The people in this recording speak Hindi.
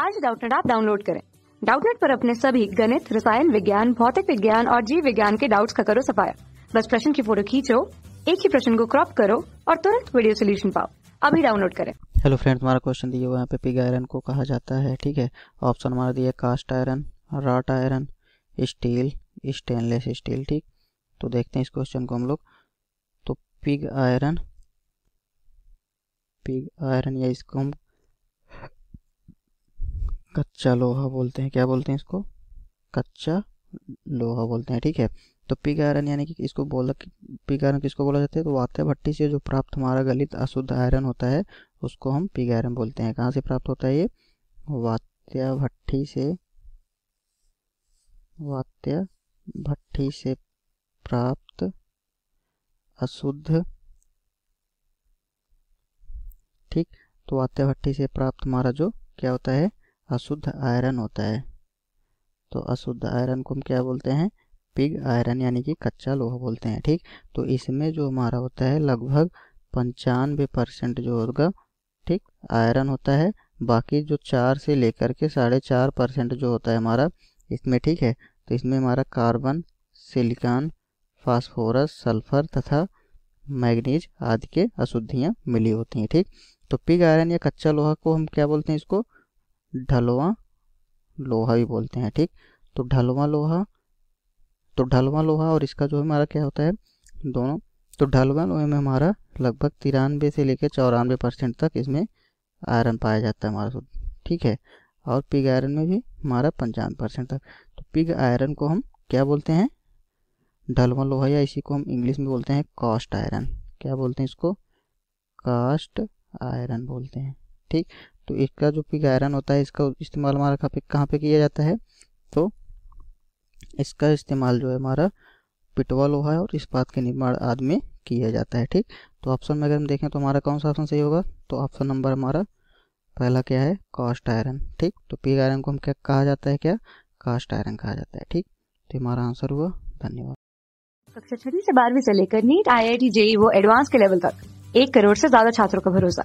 आज डाउटनेट आप डाउनलोड करें डाउटनेट पर अपने सभी गणित रसायन विज्ञान भौतिक विज्ञान और जीव विज्ञान के डाउट्स का करो सफाया बस प्रश्न की फोटो खींचो एक ही प्रश्न को क्रॉप करो और तुरंत वीडियो सोल्यूशन पाओ अभी डाउनलोड करें हेलो फ्रेंड हमारा क्वेश्चन दिया हुआ है पे पिग आयरन को कहा जाता है ठीक है ऑप्शन हमारा दिया cast iron wrought iron steel stainless steel ठीक तो देखते हैं इस क्वेश्चन को हम लोग तो पिग आयरन पिग आयरन या इसको हम कच्चा लोहा बोलते हैं क्या बोलते हैं इसको कच्चा लोहा बोलते हैं ठीक है तो पिग आयरन यानी कि इसको बोला पिग आयरन किसको बोला जाता है तो वाते भट्टी से जो प्राप्त हमारा गलित अशुद्ध आयरन होता है उसको हम पिग आयरन बोलते हैं कहाँ से प्राप्त होता है ये वात्या भट्टी से वात्या भट्टी से प्राप्त अशुद्ध ठीक तो वात्या भट्टी से प्राप्त हमारा जो क्या होता है अशुद्ध आयरन होता है तो अशुद्ध आयरन को हम क्या बोलते हैं पिग आयरन यानी कि कच्चा लोहा बोलते हैं ठीक तो इसमें जो हमारा होता है लगभग पंचानवे परसेंट जो होगा ठीक आयरन होता है बाकी जो चार से लेकर के साढ़े चार परसेंट जो होता है हमारा इसमें ठीक है तो इसमें हमारा कार्बन सिलिकॉन फास्फोरस सल्फर तथा मैग्नीज आदि के अशुद्धियाँ मिली होती हैं ठीक तो पिग आयरन या कच्चा लोहा को हम क्या बोलते हैं इसको ढलवा लोहा भी बोलते हैं ठीक तो ढलवा लोहा तो ढलवा लोहा और इसका जो हमारा क्या होता है दोनों तो ढलवा लोहे में हमारा लगभग तिरानवे से लेकर चौरानवे परसेंट तक इसमें आयरन पाया जाता है हमारा शुद्ध ठीक है और पिग आयरन में भी हमारा पंचानवे परसेंट तक तो पिग आयरन को हम क्या बोलते हैं ढलवा लोहा या इसी को हम इंग्लिश में बोलते हैं कास्ट आयरन क्या बोलते हैं इसको कास्ट आयरन बोलते हैं ठीक तो इसका जो पिक आयरन होता है इसका इस्तेमाल हमारा कहाँ पे किया जाता है तो इसका इस्तेमाल जो है हमारा पिटवा लोहा और इस्पात के निर्माण आदि में किया जाता है ठीक तो ऑप्शन में अगर हम देखें तो हमारा कौन सा ऑप्शन सही होगा तो ऑप्शन नंबर हमारा पहला क्या है कास्ट आयरन ठीक तो पिग आयरन को हम क्या कहा जाता है क्या कास्ट आयरन कहा जाता है ठीक तो हमारा आंसर हुआ धन्यवाद कक्षा छठी से बारहवीं से लेकर NEET I I T JEE वो एडवांस के लेवल तक एक करोड़ से ज्यादा छात्रों का भरोसा